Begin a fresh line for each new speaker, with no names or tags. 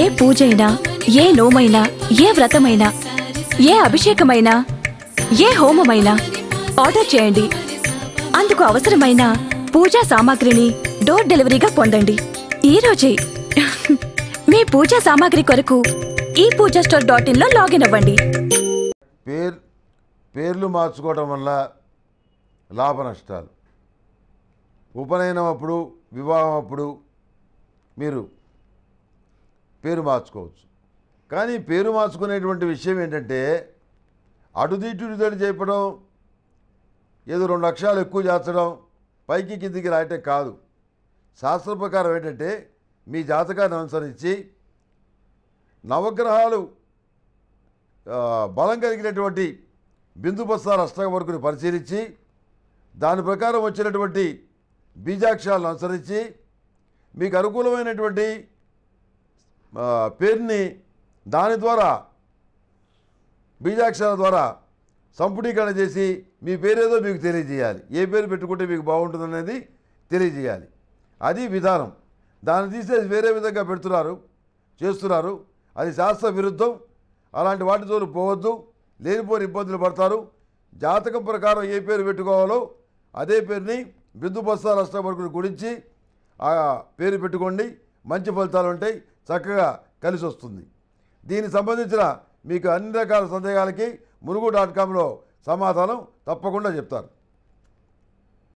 ఏ పూజైనా ఏ లోమైనా ఏ వ్రతమైనా ఏ అభిషేకమైనా ఏ హోమమైనా ఆర్డర్ చేయండి అందుకు అవసరమైన పూజా సామాగ్రిని డోర్ డెలివరీగా పొందండి ఈరోజే మీ పూజా సామాగ్రి కొరకు ఈ పూజా స్టోర్ డాట్ ఇన్లో లాగిన్ అవ్వండి
పేర్ పేర్లు మార్చుకోవడం వల్ల లాభ నష్టాలు ఉపనయనం అప్పుడు వివాహం అప్పుడు మీరు పేరు మార్చుకోవచ్చు కానీ పేరు మార్చుకునేటువంటి విషయం ఏంటంటే అటుదిటుడితోటి చెప్పడం ఏదో రెండు అక్షరాలు ఎక్కువ చేర్చడం పైకి కిందికి రాయటం కాదు శాస్త్ర ప్రకారం ఏంటంటే మీ జాతకాన్ని అనుసరించి నవగ్రహాలు బలం కలిగినటువంటి బిందుబస్సార అష్టక వర్గుని పరిశీలించి దాని ప్రకారం వచ్చినటువంటి బీజాక్షరాలను అనుసరించి మీకు అనుకూలమైనటువంటి పేరుని దాని ద్వారా బీజాక్షరాల ద్వారా సంపుటీకరణ చేసి మీ పేరేదో మీకు తెలియజేయాలి ఏ పేరు పెట్టుకుంటే మీకు బాగుంటుందనేది తెలియజేయాలి అది విధానం దాన్ని తీసేసి వేరే విధంగా పెడుతున్నారు చేస్తున్నారు అది శాస్త్ర విరుద్ధం అలాంటి వాటితో పోవద్దు లేనిపోని ఇబ్బందులు పడతారు జాతకం ప్రకారం ఏ పేరు పెట్టుకోవాలో అదే పేరుని బిందు బస్తా రాష్ట్ర గురించి ఆ పేరు పెట్టుకోండి మంచి ఫలితాలు ఉంటాయి చక్కగా కలిసి వస్తుంది దీనికి సంబంధించిన మీకు అన్ని రకాల సందేహాలకి మునుగు డాట్ కామ్లో సమాధానం తప్పకుండా చెప్తారు